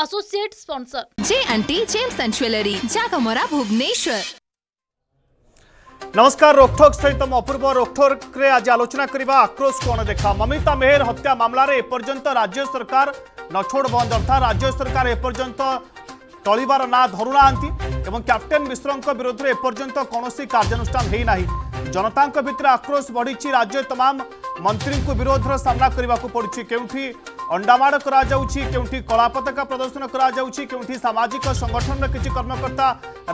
Associate sponsor Jayanti gems and jewellery Jagamara Bhubaneswar नमस्कार रोकठोक सहित अपूर्व रोकठोक आज आलोचना करवा आक्रोश को अणदेखा ममिता मेहर हत्या मामलें एपर्यंत राज्य सरकार नछोड़ बंद अर्थात राज्य सरकार एपर्यंत চলিবারা না ধরুলা আনতি এবং ক্যাপ্টেন বিশ্বরঙ্ক বিরোধে এপর্যন্ত কোনসি কার্যানুষ্ঠান হই নাই জনতাଙ୍କ ভিতর আক্রোস बढিছি রাজ্যৰ तमाम মন্ত্রীক বিরোধৰ সামনা কৰিবাক পঢ়িছে কেউটি আণ্ডাবাড কৰা যাওচি কেউটি কলাপতাকা প্ৰদৰ্শন কৰা যাওচি কেউটি সামাজিক সংগঠনৰ কিচি কৰ্মকর্তা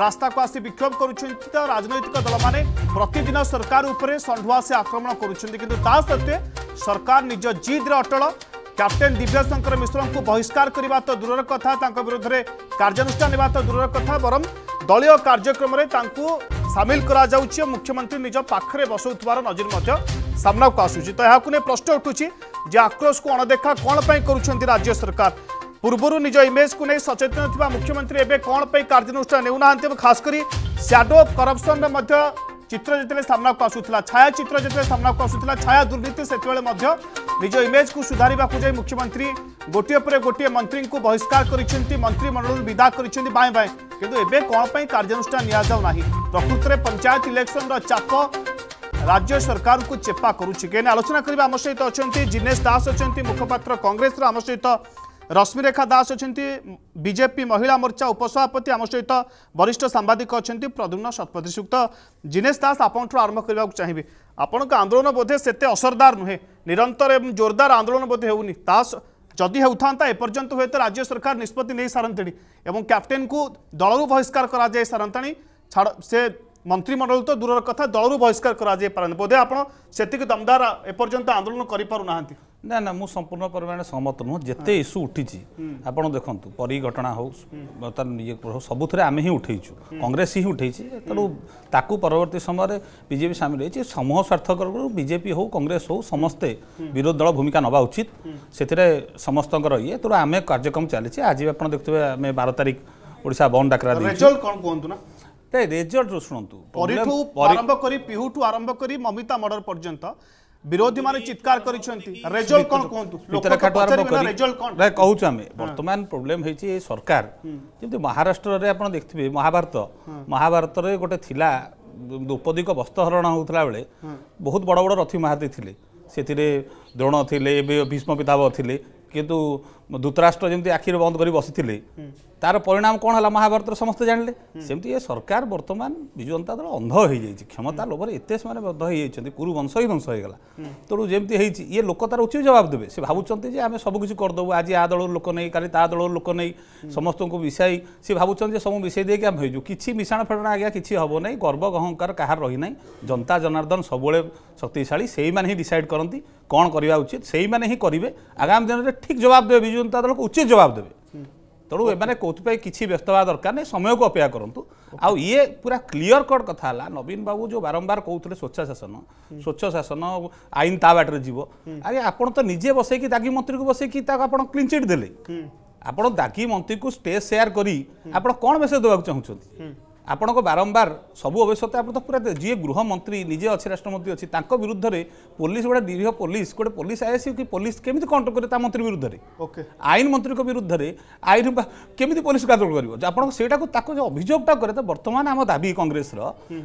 ৰাস্তা কোৱাছি বিক্ৰম কৰুচନ୍ତି তাৰ ৰাজনৈতিক দল মানে প্ৰতিদিনা সরকার ওপৰে সঁঢ়ুৱাছে आक्रमण কৰুচନ୍ତି কিন্তু তাৰ সত্যে সরকার নিজৰ জিদৰ अटল କ୍ୟାପ୍ଟେନ୍ ଦିବ୍ୟଶଙ୍କର ମିଶ୍ରଙ୍କୁ ବହିଷ୍କାର କରିବା ତ ଦୂରର କଥା ତାଙ୍କ ବିରୋଧରେ କାର୍ଯ୍ୟାନୁଷ୍ଠାନ ନେବା ତ ଦୂରର କଥା ବରଂ ଦଳୀୟ କାର୍ଯ୍ୟକ୍ରମରେ ତାଙ୍କୁ ସାମିଲ କରାଯାଉଛି ଓ ମୁଖ୍ୟମନ୍ତ୍ରୀ ନିଜ ପାଖରେ ବସାଉଥିବାର ନଜିର ମଧ୍ୟ ସାମ୍ନାକୁ ଆସୁଛି ତ ଏହାକୁ ନେଇ ପ୍ରଶ୍ନ ଉଠୁଛି ଯେ ଆକ୍ରୋଶକୁ ଅଣଦେଖା କ'ଣ ପାଇଁ କରୁଛନ୍ତି ରାଜ୍ୟ ସରକାର ପୂର୍ବରୁ ନିଜ ଇମେଜକୁ ନେଇ ସଚେତନ ଥିବା ମୁଖ୍ୟମନ୍ତ୍ରୀ ଏବେ କ'ଣ ପାଇଁ କାର୍ଯ୍ୟାନୁଷ୍ଠାନ ନେଉନାହାନ୍ତି ଏବଂ ଖାସ୍ କରି ସ୍ୟାଡୋ ଅଫ୍ କରପ୍ସନ୍ର ମଧ୍ୟ चित्र जितनेक आसूला छाय चित्र जितनेक आसूला छाय दुर्नीति से निज इमेज को सुधार मुख्यमंत्री गोटे पर गोटे मंत्री को बहिष्कार कर मंत्रिमंडल विदा करें बाएं कार्यानुषाना प्रकृत में पंचायत इलेक्शन चाप राज्य सरकार को चेपा करुच्छे आलोचना करने सहित अच्छा जिनेश दास अच्छा मुखपा कंग्रेस आम सहित ରଶ୍ମିରେଖା ଦାସ ଅଛନ୍ତି ବିଜେପି ମହିଳା ମୋର୍ଚ୍ଚା ଉପସଭାପତି ଆମ ସହିତ ବରିଷ୍ଠ ସାମ୍ବାଦିକ ଅଛନ୍ତି ପ୍ରଦ୍ୟୁମ୍ନ ଶତପଥୀ ସୁକ୍ତ ଜିନେଶ ଦାସ ଆପଣଙ୍କଠୁ ଆରମ୍ଭ କରିବାକୁ ଚାହିଁବି ଆପଣଙ୍କ ଆନ୍ଦୋଳନ ବୋଧେ ସେତେ ଅସରଦାର ନୁହେଁ ନିରନ୍ତର ଏବଂ ଜୋରଦାର ଆନ୍ଦୋଳନ ବୋଧେ ହେଉନି ତା ଯଦି ହେଉଥାନ୍ତା ଏପର୍ଯ୍ୟନ୍ତ ହୁଏତ ରାଜ୍ୟ ସରକାର ନିଷ୍ପତ୍ତି ନେଇସାରନ୍ତିଣି ଏବଂ କ୍ୟାପ୍ଟେନ୍କୁ ଦଳରୁ ବହିଷ୍କାର କରାଯାଇ ସାରନ୍ତାଣି ଛାଡ଼ ସେ ମନ୍ତ୍ରିମଣ୍ଡଳ ତ ଦୂରର କଥା ଦଳରୁ ବହିଷ୍କାର କରାଯାଇ ପାରନ୍ତି ବୋଧେ ଆପଣ ସେତିକି ଦମଦାର ଏପର୍ଯ୍ୟନ୍ତ ଆନ୍ଦୋଳନ କରିପାରୁନାହାନ୍ତି ନା ନା ମୁଁ ସମ୍ପୂର୍ଣ୍ଣ ପରିମାଣରେ ସହମତ ନୁହଁ ଯେତେ ଇସ୍ୟୁ ଉଠିଛି ଆପଣ ଦେଖନ୍ତୁ ପରୀ ଘଟଣା ହେଉ ତାର ଇଏ ହେଉ ସବୁଥିରେ ଆମେ ହିଁ ଉଠେଇଛୁ କଂଗ୍ରେସ ହିଁ ଉଠେଇଛି ତେଣୁ ତାକୁ ପରବର୍ତ୍ତୀ ସମୟରେ ବିଜେପି ସାମିଲ ହେଇଛି ସମୂହ ସ୍ୱାର୍ଥକରରୁ ବିଜେପି ହେଉ କଂଗ୍ରେସ ହେଉ ସମସ୍ତେ ବିରୋଧୀ ଦଳ ଭୂମିକା ନେବା ଉଚିତ ସେଥିରେ ସମସ୍ତଙ୍କର ଇଏ ତେଣୁ ଆମେ କାର୍ଯ୍ୟକ୍ରମ ଚାଲିଛି ଆଜି ଆପଣ ଦେଖୁଥିବେ ଆମେ ବାର ତାରିଖ ଓଡ଼ିଶା ବନ୍ଦ ଡାକରା ରେଜଲ୍ଟ କ'ଣ କୁହନ୍ତୁ ନା ରେଜଲ୍ଟ ଶୁଣନ୍ତୁ ପରିଠୁ ଆରମ୍ଭ କରି ପିହୁଠୁ ଆରମ୍ଭ କରି ମମିତା ମର୍ଡର ପର୍ଯ୍ୟନ୍ତ বিরোধী মানে চিৎকার করেছেন রেজল্ট কোন কুহতু ভিতরে খাটু আরম্ভ করি রেজল্ট কোন রে কহুছ আমি বর্তমান প্রবলেম হইছি এই সরকার যেমতি মহারাষ্ট্রে আপন দেখতিবে মহাভারত মহাভারতরে গোটে থিলা দ্রৌপদীক বস্ত্রহরণ হউতলা বেলে বহুত বড় বড় রথী মাহাতি থিলে ସେଥିରେ ଦ୍ରୋଣ ଥିଲେ ଏବେ ଭୀଷ୍ମ ପିତାବ ଥିଲେ କିନ୍ତୁ ଧୂତରାଷ୍ଟ୍ର ଯେମିତି ଆଖିରେ ବନ୍ଦ କରି ବସିଥିଲେ তার পরিণাম কোণ হল মহাভারত সমস্ত জাঁলে সেমতি এ সরকার বর্তমান বিজু জনতা দল অন্ধ হয়ে যাই ক্ষমতা লোভরে এতে সে বদ্ধ হয়ে যাই কুরু বংশ হি ধ্বংস হয়ে গেল তেমন যেমি হয়েছি ইয়ে লোক তার উচিত জবাব দেবে সে ভাবুচ্ছেন যে আমি সবকিছু করদেবু আজ আ দল লোক নেই কালি তা দল লোক নেই সমস্ত মিশাই সে ভাবুচ্ছেন যে সব মিশাই দিয়ে আমি হয়েযু কিছু মিশাণ ফেড়াণ আজ্ঞা কিছু হব নাই গর্ব অহংকার কাহার রহি না জনতা জনার্দন সবুলে শক্তিশালী সেই মানে হি ডিসাইড করতে কণ করা উচিত সেই মানে হি করবে আগামী দিনের ঠিক জবাব দেবে বিজু জনতা দলকে উচিত জবাব দেবে ତେଣୁ ଏମାନେ କେଉଁଥିପାଇଁ କିଛି ବ୍ୟସ୍ତ ହେବା ଦରକାର ନାହିଁ ସମୟକୁ ଅପେକ୍ଷା କରନ୍ତୁ ଆଉ ଇଏ ପୁରା କ୍ଲିୟର କଟ୍ କଥା ହେଲା ନବୀନ ବାବୁ ଯେଉଁ ବାରମ୍ବାର କହୁଥିଲେ ସ୍ୱଚ୍ଛ ଶାସନ ସ୍ୱଚ୍ଛ ଶାସନ ଆଇନ ତା ବାଟରେ ଯିବ ଆରେ ଆପଣ ତ ନିଜେ ବସେଇକି ଦାଗୀ ମନ୍ତ୍ରୀକୁ ବସେଇକି ତାକୁ ଆପଣ କ୍ଲିନ୍ଚିଟ୍ ଦେଲେ ଆପଣ ଦାଗୀ ମନ୍ତ୍ରୀକୁ ଷ୍ଟେଜ୍ ସେୟାର କରି ଆପଣ କ'ଣ ମେସେଜ୍ ଦେବାକୁ ଚାହୁଁଛନ୍ତି আপনক বারবার সব অবশতে আপদ পুরা যে গৃহমন্ত্রী নিজা অচরাষ্ট্র মন্ত্রী আছি তাৰ विरुद्धৰে পোলিসবা দিৰ্ঘ পোলিস কোড পোলিস আইছ কি পোলিস কেমিতি কন্ট্রোল কৰে তা মন্ত্রী विरुद्धৰে ওকে আইনমন্ত্ৰীৰ विरुद्धৰে আই কেমিতি পোলিস কাৰত কৰিব যে আপোনক সেইটা কো তাকো অভিযোগটা কৰে ত বৰ্তমান আমা দাবী কংগ্ৰেছৰ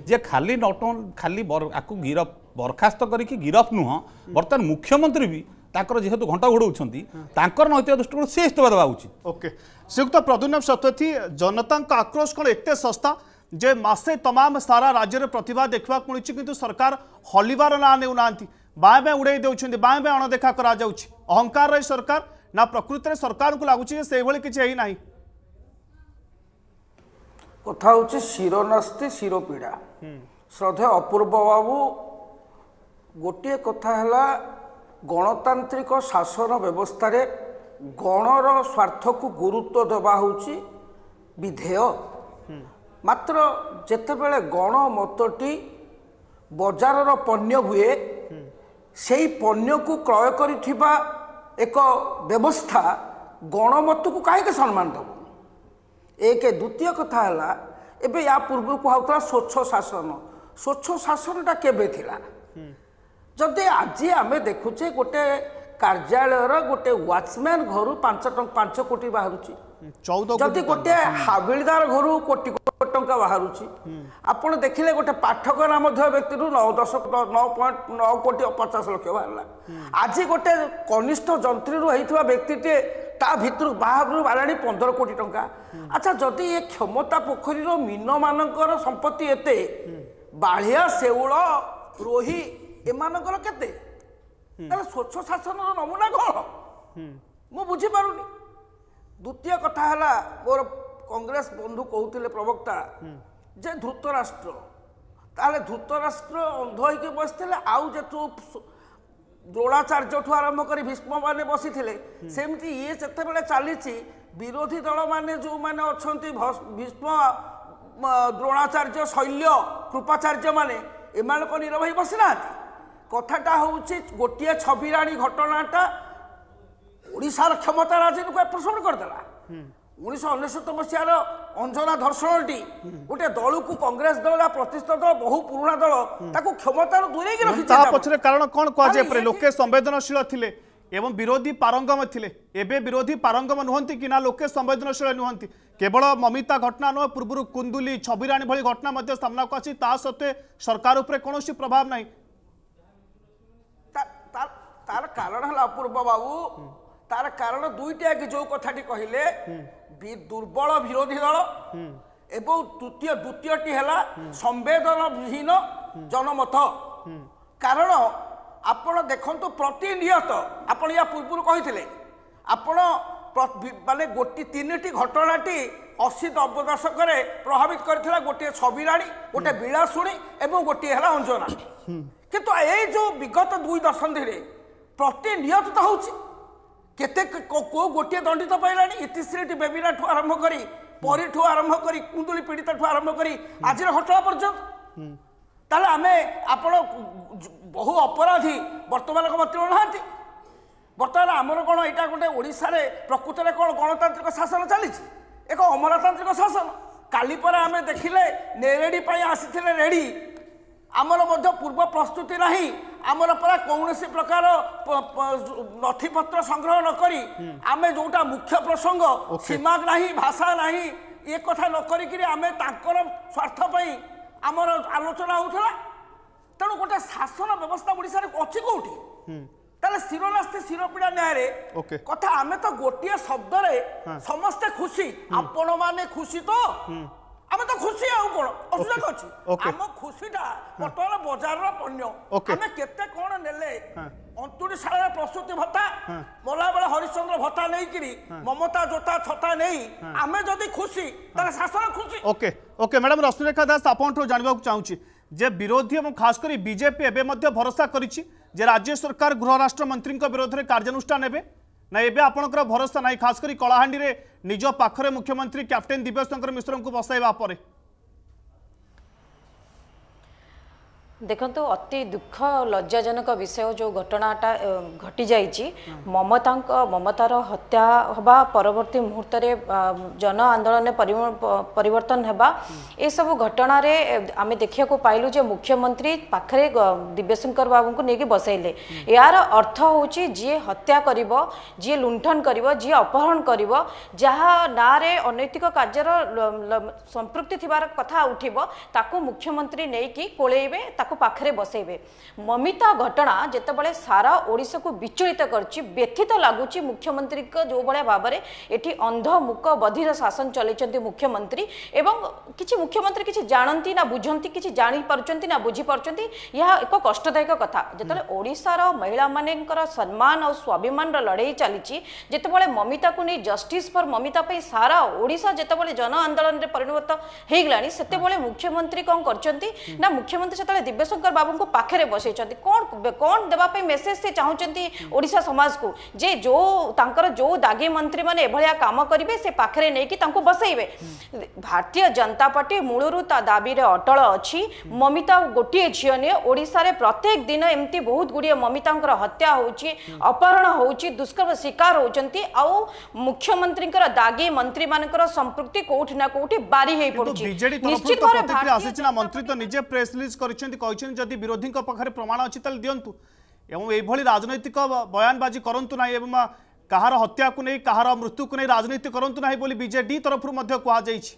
যে খালি নট অন খালি বৰ আকু গිරফ বৰखास्त কৰি কি গිරফ নহ বৰ্তমান মুখ্যমন্ত্ৰীবি তাকৰ যে হেতু ঘন্টা ঘঢ়ৌছন্তি তাকৰ নহতি দুষ্টৰ শেষতবা উচিত ওকে সেকতে প্ৰধানৰ সত্যতি জনতাৰ আক্ৰোশক এটতে সস্তা ଯେ ମାସେ ତମାମ ସାରା ରାଜ୍ୟରେ ପ୍ରତିଭା ଦେଖିବାକୁ ମିଳୁଛି କିନ୍ତୁ ସରକାର ହଲିବାର ନାଁ ନେଉନାହାନ୍ତି ବାଏଁ ବାଏଁ ଉଡ଼େଇ ଦେଉଛନ୍ତି ବାଏଁ ବାଏଁ ଅଣଦେଖା କରାଯାଉଛି ଅହଙ୍କାରର ଏ ସରକାର ନା ପ୍ରକୃତରେ ସରକାରଙ୍କୁ ଲାଗୁଛି ଯେ ସେଇଭଳି କିଛି ହେଇନାହିଁ କଥା ହେଉଛି ଶିରନାସ୍ତି ଶିରପୀଡ଼ା ଶ୍ରଦ୍ଧେ ଅପୂର୍ବ ବାବୁ ଗୋଟିଏ କଥା ହେଲା ଗଣତାନ୍ତ୍ରିକ ଶାସନ ବ୍ୟବସ୍ଥାରେ ଗଣର ସ୍ୱାର୍ଥକୁ ଗୁରୁତ୍ୱ ଦେବା ହେଉଛି ବିଧେୟ ମାତ୍ର ଯେତେବେଳେ ଗଣମତଟି ବଜାରର ପଣ୍ୟ ହୁଏ ସେଇ ପଣ୍ୟକୁ କ୍ରୟ କରିଥିବା ଏକ ବ୍ୟବସ୍ଥା ଗଣମତକୁ କାହିଁକି ସମ୍ମାନ ଦେବ ଏକ ଦ୍ୱିତୀୟ କଥା ହେଲା ଏବେ ୟା ପୂର୍ବରୁ କୁହାହେଉଥିଲା ସ୍ୱଚ୍ଛ ଶାସନ ସ୍ୱଚ୍ଛ ଶାସନଟା କେବେ ଥିଲା ଯଦି ଆଜି ଆମେ ଦେଖୁଛେ ଗୋଟେ କାର୍ଯ୍ୟାଳୟର ଗୋଟେ ୱାଚମ୍ୟାନ୍ ଘରୁ ପାଞ୍ଚ ଟଙ୍କା ପାଞ୍ଚ କୋଟି ବାହାରୁଛି ଚଉଦ ଯଦି ଗୋଟିଏ ହାବିଲଦାର ଘରୁ କୋଟି କୋଟି ଟଙ୍କା ବାହାରୁଛି ଆପଣ ଦେଖିଲେ ଗୋଟେ ପାଠକ ନାମଧ୍ୟ ବ୍ୟକ୍ତିରୁ ନଅ ଦଶ ନଅ ପଏଣ୍ଟ ନଅ କୋଟି ପଚାଶ ଲକ୍ଷ ବାହାରିଲା ଆଜି ଗୋଟେ କନିଷ୍ଠ ଯନ୍ତ୍ରୀରୁ ହେଇଥିବା ବ୍ୟକ୍ତିଟିଏ ତା ଭିତରୁ ବାହାରୁ ବାହାରିଲାଣି ପନ୍ଦର କୋଟି ଟଙ୍କା ଆଚ୍ଛା ଯଦି ଏ କ୍ଷମତା ପୋଖରୀର ମୀନମାନଙ୍କର ସମ୍ପତ୍ତି ଏତେ ବାଳିଆ ଶେଉଳ ରୋହି ଏମାନଙ୍କର କେତେ ତାହେଲେ ସ୍ୱଚ୍ଛ ଶାସନର ନମୁନା କ'ଣ ମୁଁ ବୁଝିପାରୁନି দ্বিতীয় কথা হল মোর কংগ্রেস বন্ধু কৌলে প্রবক্তা যে ধৃতরাষ্ট্র তাহলে ধৃতরাষ্ট্র অন্ধ হয়ে বসিলে আউ যেতু ঠু আরম্ভ করে ভীষ্ম মানে বসিলে সেমতি ইয়ে যেতবে চালিছি বিরোধী দল মানে যে অনেক ভীষ্ম দ্রোণাচার্য শৈল্য কৃপাচার্য মানে এমানক নীরব হয়ে বসি না কথাটা হচ্ছে গোটিয়ে ছবিরাণী ঘটনাটা ଓଡ଼ିଶାର କ୍ଷମତା ରାଜନୀତିକୁ ପ୍ରଶମନ କରିଦେଲା ଉଣେଇଶହ ଅନେଶ୍ୱତ ମସିହାର ଅଞ୍ଜନା ଧର୍ଷଣଟି ଗୋଟେ ଦଳକୁ କଂଗ୍ରେସ ଦଳ ବା ପ୍ରତିଷ୍ଠିତ ଦଳ ବହୁ ପୁରୁଣା ଦଳ ତାକୁ କ୍ଷମତାରୁ ଦୂରେଇକି ରଖିଛି ତା ପଛରେ କାରଣ କ'ଣ କୁହାଯାଏ ଲୋକେ ସମ୍ବେଦନଶୀଳ ଥିଲେ এবং বিরোধী পারঙ্গম লে এবে বিরোধী পারঙ্গম নুহতি কি না লোকে সংবেদনশীল নুহতি কেবল মমিতা ঘটনা নয় পূর্ব কুন্দুলি ছবিরাণী ভি ঘটনা মধ্যে সামনাকু আসি তা সত্ত্বে সরকার উপরে কোণী প্রভাব নাই তার কারণ হল অপূর্ব বাবু তার কারণ দুইটা কি যে কথাটি কহিলে দুর্বল বিরোধী দল এবং তৃতীয় দ্বিতীয়টি হল সম্বেদনহীন জনমত কারণ আপনার দেখুন প্রতিনিয়ত আপনার ইয়া পূর্ব কে আপনার মানে গোটি তিনটি ঘটনাটি অশী নব্বই দশকরে প্রভাবিত করেছিল গোটিয়ে ছবিরাণী গোটে বিলাসুণী এবং গোটিয়ে হল অঞ্জনা কিন্তু এই যে বিগত দুই দশন্ধিরে প্রতিনিয়ত তো হচ্ছে କେତେ କେଉଁ ଗୋଟିଏ ଦଣ୍ଡିତ ପାଇଲାଣି ଇତିଶ୍ରୀଟି ବେବିରା ଠୁ ଆରମ୍ଭ କରି ପରୀ ଠୁ ଆରମ୍ଭ କରି କୁନ୍ଦୁଳି ପୀଡ଼ିତା ଠୁ ଆରମ୍ଭ କରି ଆଜିର ଘଟଣା ପର୍ଯ୍ୟନ୍ତ ତାହେଲେ ଆମେ ଆପଣ ବହୁ ଅପରାଧୀ ବର୍ତ୍ତମାନଙ୍କ ମତିବ ନାହାନ୍ତି ବର୍ତ୍ତମାନ ଆମର କ'ଣ ଏଇଟା ଗୋଟେ ଓଡ଼ିଶାରେ ପ୍ରକୃତରେ କ'ଣ ଗଣତାନ୍ତ୍ରିକ ଶାସନ ଚାଲିଛି ଏକ ଅମରତାନ୍ତ୍ରିକ ଶାସନ କାଲି ପରେ ଆମେ ଦେଖିଲେ ରେଡ଼ି ପାଇଁ ଆସିଥିଲେ ରେଡ଼ି ଆମର ମଧ୍ୟ ପୂର୍ବ ପ୍ରସ୍ତୁତି ନାହିଁ ଆମର ପରା କୌଣସି ପ୍ରକାର ନଥିପତ୍ର ସଂଗ୍ରହ ନ କରି ଆମେ ଯୋଉଟା ମୁଖ୍ୟ ପ୍ରସଙ୍ଗ ସୀମା ନାହିଁ ଭାଷା ନାହିଁ ଏ କଥା ନ କରିକିରି ଆମେ ତାଙ୍କର ସ୍ୱାର୍ଥ ପାଇଁ ଆମର ଆଲୋଚନା ହେଉଥିଲା ତେଣୁ ଗୋଟେ ଶାସନ ବ୍ୟବସ୍ଥା ଓଡ଼ିଶାରେ ଅଛି କୋଉଠି ତାହେଲେ ଶିରନାସ୍ତି ଶିରପିଡ଼ା ନ୍ୟାୟରେ କଥା ଆମେ ତ ଗୋଟିଏ ଶବ୍ଦରେ ସମସ୍ତେ ଖୁସି ଆପଣମାନେ ଖୁସି ତ ଆମେ ତ ଖୁସି ଆଉ କ'ଣ ଅସୁବିଧା ଅଛି ଆମ ଖୁସିଟା ବର୍ତ୍ତମାନ ବଜାରର ପଣ୍ୟ ଆମେ କେତେ କ'ଣ ନେଲେ ଅନ୍ତୁଣି ଶାଳରେ ପ୍ରସୂତି ଭତ୍ତା ମଲାବେଳେ ହରିଶ୍ଚନ୍ଦ୍ର ଭତ୍ତା ନେଇକିରି ମମତା ଜୋତା ଛତା ନେଇ ଆମେ ଯଦି ଖୁସି ତାହେଲେ ଶାସନ ଖୁସି okay okay madam Rashmirekha Das ଆପଣଙ୍କଠୁ ଜାଣିବାକୁ ଚାହୁଁଛି যে বিরোধী এবং খাস করে বিজেপি এবে মধ্য ভরসা করেছি যে রাজ্য সরকার গৃহ রাষ্ট্রমন্ত্রী বিরোধে কার্যানুষ্ঠান নেবে ନା ଏବେ ଆପଣଙ୍କର ଭରସା ନାହିଁ ଖାସ କରି କଳାହାଣ୍ଡିରେ ନିଜ ପାଖରେ ମୁଖ୍ୟମନ୍ତ୍ରୀ କ୍ୟାପ୍ଟେନ୍ ଦିବ୍ୟଶଙ୍କର ମିଶ୍ରଙ୍କୁ ବସାଇବା ପରେ ଦେଖନ୍ତୁ ଅତି ଦୁଃଖ ଲଜ୍ଜାଜନକ ବିଷୟ ଯେଉଁ ଘଟଣାଟା ଘଟିଯାଇଛି ମମତାଙ୍କ ମମତାର ହତ୍ୟା ହେବା ପରବର୍ତ୍ତୀ ମୁହୂର୍ତ୍ତରେ ଜନ ଆନ୍ଦୋଳନରେ ପରିବର୍ତ୍ତନ ହେବା ଏସବୁ ଘଟଣାରେ ଆମେ ଦେଖିବାକୁ ପାଇଲୁ ଯେ ମୁଖ୍ୟମନ୍ତ୍ରୀ ପାଖରେ ଦିବ୍ୟଶଙ୍କର ବାବୁଙ୍କୁ ନେଇକି ବସାଇଲେ ଏହାର ଅର୍ଥ ହେଉଛି ଯିଏ ହତ୍ୟା କରିବ ଯିଏ ଲୁଣ୍ଠନ କରିବ ଯିଏ ଅପହରଣ କରିବ ଯାହା ନାଁରେ ଅନୈତିକ କାର୍ଯ୍ୟର ସମ୍ପୃକ୍ତି ଥିବାର କଥା ଉଠିବ ତାକୁ ମୁଖ୍ୟମନ୍ତ୍ରୀ ନେଇକି କୋଳେଇବେ ତାକୁ ତାକୁ ପାଖରେ ବସେଇବେ ମମିତା ଘଟଣା ଯେତେବେଳେ ସାରା ଓଡ଼ିଶାକୁ ବିଚଳିତ କରିଛି ବ୍ୟଥିତ ଲାଗୁଛି ମୁଖ୍ୟମନ୍ତ୍ରୀଙ୍କ ଯେଉଁଭଳିଆ ଭାବରେ ଏଠି ଅନ୍ଧ ମୁକ ବଧିର ଶାସନ ଚଲେଇଛନ୍ତି ମୁଖ୍ୟମନ୍ତ୍ରୀ ଏବଂ କିଛି ମୁଖ୍ୟମନ୍ତ୍ରୀ କିଛି ଜାଣନ୍ତି ନା ବୁଝନ୍ତି କିଛି ଜାଣିପାରୁଛନ୍ତି ନା ବୁଝିପାରୁଛନ୍ତି ଏହା ଏକ କଷ୍ଟଦାୟକ କଥା ଯେତେବେଳେ ଓଡ଼ିଶାର ମହିଳାମାନଙ୍କର ସମ୍ମାନ ଆଉ ସ୍ୱାଭିମାନର ଲଢ଼େଇ ଚାଲିଛି ଯେତେବେଳେ ମମିତାକୁ ନେଇ ଜଷ୍ଟିସ୍ ଫର୍ ମମିତା ପାଇଁ ସାରା ଓଡ଼ିଶା ଯେତେବେଳେ ଜନ ଆନ୍ଦୋଳନରେ ପରିଣତ ହେଇଗଲାଣି ସେତେବେଳେ ମୁଖ୍ୟମନ୍ତ୍ରୀ କ'ଣ କରିଛନ୍ତି ନା ମୁଖ୍ୟମନ୍ତ୍ରୀ ସେତେବେଳେ বেশঙ্কর বাবু কো পাখরে বসাইচান্তি কোন কোন দেবা পই মেসেজ সে চাওচান্তি ওড়িশা সমাজ কো যে জো তংকর জো দাগি মন্ত্রী মানে এবলিয়া কাম করিবে সে পাখরে নেকি তংকু বসাইবে ভারতীয় জনতা পার্টি মূলরু তা দাবি রে অটল আছে মমিতা গটিয়ে জিয়নে ওড়িশা রে প্রত্যেক দিন এমতি বহুত গুড়িয়া মমিতাংকর হত্যা হয়চি অপহরণ হয়চি দুষ্কর্ম শিকার হয়চান্তি আউ মুখ্যমন্ত্রীকৰ দাগি মন্ত্রীমানকৰ সম্পৃক্ত্তি কোট না কোটে বারি হৈ পড়চি নিশ্চিত করে আসিছিনা মন্ত্রী তো নিজে প্রেস রিলিজ করিছନ୍ତି କହିଛନ୍ତି ଯଦି ବିରୋଧୀଙ୍କ ପାଖରେ ପ୍ରମାଣ ଅଛି ତାହେଲେ ଦିଅନ୍ତୁ ଏବଂ ଏଇଭଳି ରାଜନୈତିକ ବୟାନବାଜି କରନ୍ତୁ ନାହିଁ ଏବଂ କାହାର ହତ୍ୟାକୁ ନେଇ କାହାର ମୃତ୍ୟୁକୁ ନେଇ ରାଜନୀତି କରନ୍ତୁ ନାହିଁ ବୋଲି ବିଜେଡି ତରଫରୁ ମଧ୍ୟ କୁହାଯାଇଛି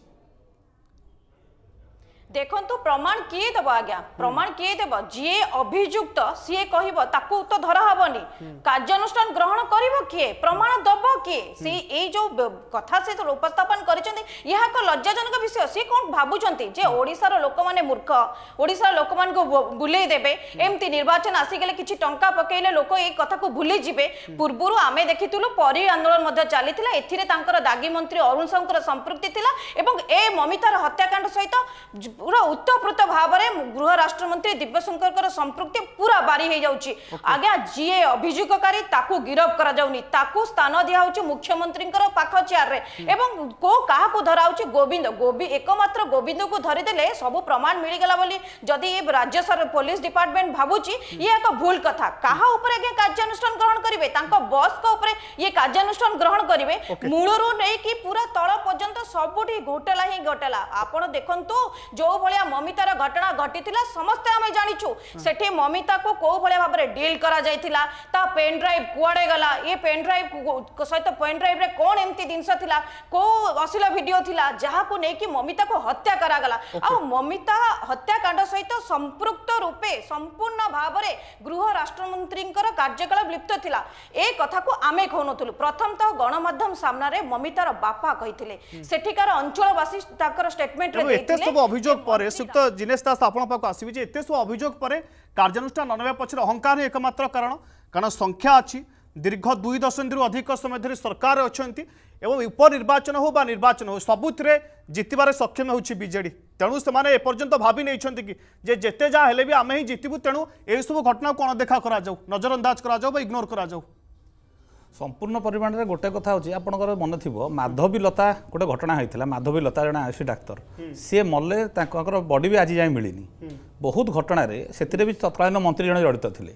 দেখন্তু প্রমাণ কিয়ে দেব আজ্ঞা প্রমাণ কিয়ে দেব যিয়ে অভিযুক্ত সিয়ে কহিব তাকু তো ধরা হবনি কার্যানুষ্ঠান গ্রহণ করিব কিয়ে প্রমাণ দেব কিয়ে সে এই যে কথা সে উপস্থাপন করেছেন ইহা এক লজ্জাজনক বিষয় সে কোন ভাবুচন্তি যে ওড়িশার লোকমানে মূর্খ ওড়িশার লোকমানকে বুলেই দেবে এমতি নির্বাচন আসিগলে কিছু টঙ্কা পকাইলে লোক এই কথাকু ভুলি যাবে পূর্বরু আমি দেখিলু পরী আন্দোলন মধ্যে চালিছিল এথিরে তাঙ্কর দাগি মন্ত্রী অরুণ সাহুঙ্কর সম্পৃক্তি লা এবং এ মমিতার হত্যাকাণ্ড সহিত उत्तप्रोत भाव में गृह राष्ट्रमंत्री दिव्यशंकर संप्रति पूरा बारी हो जाए आज्ञा जीए अभिजुक्तकारी गिरफ्त कर स्थान दिखाई मुख्यमंत्री पाख चेयर हम्म। एवं को क्या धरा हो गोविंद गोबी एकम्र गोविंद को धरीदे सब प्रमाण मिल मिलगला राज्य पुलिस डिपार्टमेंट भावुची हम्म। ये एक भूल कथ क्या कार्यानुषान ग्रहण करेंगे बस ये कार्यानुषान ग्रहण करेंगे मूल रू नहीं पूरा तल पर्यटन सब घोटेला ही घटेला आप देखो जो କୋଉ ଭଳିଆ ମମିତାର ଘଟଣା ଘଟିଥିଲା ସମସ୍ତେ ଆମେ ଜାଣିଛୁ ସେଠି ମମିତାକୁ କୋଉ ଭଳିଆ ଭାବରେ ଡିଲ୍ କରାଯାଇଥିଲା ତା ପେନ୍ ଡ୍ରାଇଭ୍ କୁଆଡ଼େ ଗଲା ଇଏ ପେନ୍ ଡ୍ରାଇଭ୍ ସହିତ ପେନ୍ ଡ୍ରାଇଭ୍ରେ କ'ଣ ଏମିତି ଜିନିଷ ଥିଲା କୋଉ ଅଶ୍ଳୀଳ ଭିଡ଼ିଓ ଥିଲା ଯାହାକୁ ନେଇକି ମମିତାକୁ ହତ୍ୟା କରାଗଲା ଆଉ ମମିତା ହତ୍ୟାକାଣ୍ଡ ସହିତ ସମ୍ପୃକ୍ତ ରୂପେ ସମ୍ପୂର୍ଣ୍ଣ ଭାବରେ ଗୃହ ରାଷ୍ଟ୍ରମନ୍ତ୍ରୀଙ୍କର କାର୍ଯ୍ୟକଳାପ ଲିପ୍ତ ଥିଲା ଏ କଥାକୁ ଆମେ କହୁନଥିଲୁ ପ୍ରଥମତଃ ଗଣମାଧ୍ୟମ ସାମ୍ନାରେ ମମିତାର ବାପା କହିଥିଲେ ସେଠିକାର ଅଞ୍ଚଳବାସୀ ତାଙ୍କର ଷ୍ଟେଟମେଣ୍ଟ ଅଭିଯୋଗ ପରେ ଶ୍ରୀଯୁକ୍ତ ଜିନେଶ ଦାସ ଆପଣଙ୍କ ପାଖକୁ ଆସିବି ଯେ ଏତେ ସବୁ ଅଭିଯୋଗ ପରେ କାର୍ଯ୍ୟାନୁଷ୍ଠାନ ନ ନେବା ପଛରେ ଅହଙ୍କାର ହିଁ ଏକମାତ୍ର କାରଣ କାରଣ ସଂଖ୍ୟା ଅଛି ଦୀର୍ଘ ଦୁଇ ଦଶନ୍ଧିରୁ ଅଧିକ ସମୟ ଧରି ସରକାର ଅଛନ୍ତି ଏବଂ ଉପନିର୍ବାଚନ ହେଉ ବା ନିର୍ବାଚନ ହେଉ ସବୁଥିରେ ଜିତିବାରେ ସକ୍ଷମ ହେଉଛି ବିଜେଡ଼ି ତେଣୁ ସେମାନେ ଏପର୍ଯ୍ୟନ୍ତ ଭାବି ନେଇଛନ୍ତି କି ଯେ ଯେତେ ଯାହା ହେଲେ ବି ଆମେ ହିଁ ଜିତିବୁ ତେଣୁ ଏହିସବୁ ଘଟଣାକୁ କ'ଣ ଦେଖା କରାଯାଉ ନଜରଅନ୍ଦାଜ କରାଯାଉ ବା ଇଗ୍ନୋର କରାଯାଉ ସମ୍ପୂର୍ଣ୍ଣ ପରିମାଣରେ ଗୋଟେ କଥା ହେଉଛି ଆପଣଙ୍କର ମନେ ଥିବ ମାଧବୀ ଲତା ଗୋଟେ ଘଟଣା ହୋଇଥିଲା ମାଧବୀ ଲତା ଜଣେ ଆୟୁଷ ଡାକ୍ତର ସିଏ ମଲେ ତାଙ୍କର ବଡି ବି ଆଜି ଯାଏଁ ମିଳିନି ବହୁତ ଘଟଣାରେ ସେଥିରେ ବି ତତ୍କାଳୀନ ମନ୍ତ୍ରୀ ଜଣେ ଜଡ଼ିତ ଥିଲେ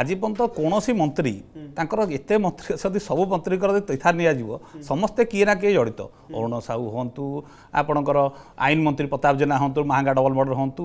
ଆଜି ପର୍ଯ୍ୟନ୍ତ କୌଣସି ମନ୍ତ୍ରୀ ତାଙ୍କର ଏତେ ମନ୍ତ୍ରୀ ଅଛନ୍ତି ସବୁ ମନ୍ତ୍ରୀଙ୍କର ଯଦି ତୈଥା ନିଆଯିବ ସମସ୍ତେ କିଏ ନା କିଏ ଜଡ଼ିତ ଅରୁଣ ସାହୁ ହୁଅନ୍ତୁ ଆପଣଙ୍କର ଆଇନ ମନ୍ତ୍ରୀ ପ୍ରତାପ ଜେନା ହୁଅନ୍ତୁ ମହାଙ୍ଗା ଡବଲ ମର୍ଡ଼ର ହୁଅନ୍ତୁ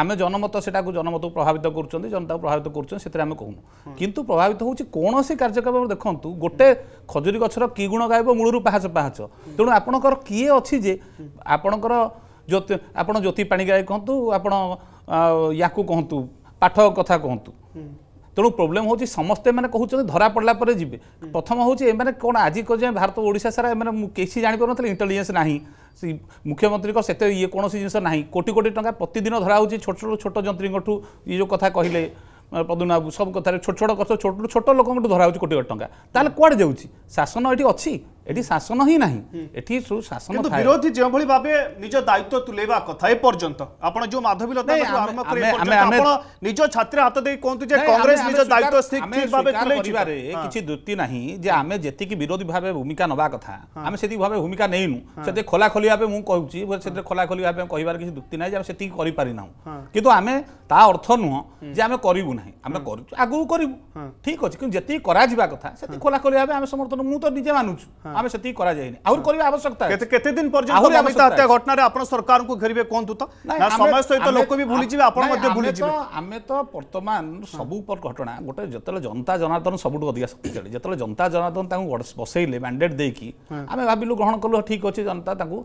ଆମେ ଜନମତ ସେଟାକୁ ଜନମତକୁ ପ୍ରଭାବିତ କରୁଛନ୍ତି ଜନତାକୁ ପ୍ରଭାବିତ କରୁଛନ୍ତି ସେଥିରେ ଆମେ କହୁନୁ କିନ୍ତୁ ପ୍ରଭାବିତ ହେଉଛି କୌଣସି କାର୍ଯ୍ୟକ୍ରମ ଦେଖନ୍ତୁ ଗୋଟେ ଖଜୁରୀ ଗଛର କି ଗୁଣ ଗାଇବ ମୂଳରୁ ପାହାଚ ପାହାଚ ତେଣୁ ଆପଣଙ୍କର କିଏ ଅଛି ଯେ ଆପଣଙ୍କର ଜ୍ୟୋତି ଆପଣ ଜ୍ୟୋତି ପାଣିଗ୍ରାହୀ କୁହନ୍ତୁ ଆପଣ ୟାକୁ କୁହନ୍ତୁ ପାଠ କଥା କୁହନ୍ତୁ ତେଣୁ ପ୍ରୋବ୍ଲେମ୍ ହେଉଛି ସମସ୍ତେ ଏମାନେ କହୁଛନ୍ତି ଧରା ପଡ଼ିଲା ପରେ ଯିବେ ପ୍ରଥମ ହେଉଛି ଏମାନେ କ'ଣ ଆଜି ଯାଏଁ ଭାରତ ଓଡ଼ିଶା ସାରା ଏମାନେ କିଛି ଜାଣିପାରୁନଥିଲେ ଇଣ୍ଟେଲିଜେନ୍ସ ନାହିଁ ମୁଖ୍ୟମନ୍ତ୍ରୀଙ୍କ ସେତେ ଇଏ କୌଣସି ଜିନିଷ ନାହିଁ କୋଟି କୋଟି ଟଙ୍କା ପ୍ରତିଦିନ ଧରା ହେଉଛି ଛୋଟରୁ ଛୋଟ ଯନ୍ତ୍ରୀଙ୍କଠୁ ଇଏ ଯେଉଁ କଥା କହିଲେ ପଦ୍ମନାଭ ସବୁ କଥାରେ ଛୋଟ ଛୋଟ କଥା ଛୋଟରୁ ଛୋଟ ଲୋକଙ୍କଠୁ ଧରା ହେଉଛି କୋଟି କୋଟି ଟଙ୍କା ତାହେଲେ କୁଆଡ଼େ ଯାଉଛି ଶାସନ ଏଠି ଅଛି এটি শাসন হি না এটি শাসন বিরোধী যে ভাবে নিজ দায়িত্ব তুলাইবা কথা এ পর্যন্ত আপনার যে মাধবী লতা নিজ ছাত্রে হাত দিয়ে কুহতু যে কংগ্রেস নিজ দায়িত্ব কিছু দ্যুতি না যে আমি যেতিকি বিরোধী ভাবে ভূমিকা নবা কথা আমি সেটি ভাবে ভূমিকা নেইনু সেটি খোলাখোলি ভাবে মুছি কহুছি সেটি খোলা ভাবে কহবার কিছু দ্যুতি না যে আমি সেটি করি পারি না কিন্তু আমি তা অর্থ নুহ যে আমি করবু না আমি করছু আগু করবু ঠিক আছে কিন্তু যেতিকি করা যা কথা সেটি খোলাখোলি ভাবে আমি সমর্থন মু তো নিজে মানুছু ଆମେ ସେତିକି କରାଯାଇନି ଆହୁରି କରିବା ଆବଶ୍ୟକତା କେତେ ଦିନ ପର୍ଯ୍ୟନ୍ତ ଘଟଣାରେ ଆପଣ ସରକାରଙ୍କୁ ଘେରିବେ କୁହନ୍ତୁ ତ ସମୟ ସହିତ ଲୋକ ବି ଭୁଲିଯିବେ ଆପଣ ମଧ୍ୟ ଭୁଲିଯିବେ ଆମେ ତ ବର୍ତ୍ତମାନ ସବୁ ଘଟଣା ଗୋଟେ ଯେତେବେଳେ ଜନତା ଜନାର୍ଦ୍ଦନ ସବୁଠୁ ଅଧିକା ଶକ୍ତିଶାଳୀ ଯେତେବେଳେ ଜନତା ଜନାର୍ଦ୍ଦନ ତାଙ୍କୁ ବସେଇଲେ ମ୍ୟାଣ୍ଡେଟ୍ ଦେଇକି ଆମେ ଭାବିଲୁ ଗ୍ରହଣ କଲୁ ଠିକ୍ ଅଛି ଜନତା ତାଙ୍କୁ